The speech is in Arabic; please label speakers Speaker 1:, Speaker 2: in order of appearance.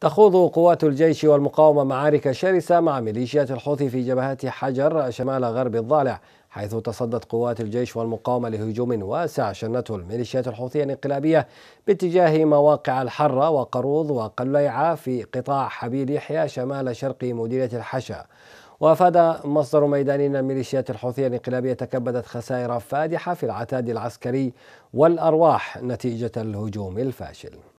Speaker 1: تخوض قوات الجيش والمقاومة معارك شرسة مع ميليشيات الحوثي في جبهات حجر شمال غرب الضالع حيث تصدت قوات الجيش والمقاومة لهجوم واسع شنته الميليشيات الحوثية الانقلابية باتجاه مواقع الحرة وقروض وقليعة في قطاع حبيل يحيى شمال شرق مديرية الحشا وافاد مصدر ميداني ان الميليشيات الحوثيه الانقلابيه تكبدت خسائر فادحه في العتاد العسكري والارواح نتيجه الهجوم الفاشل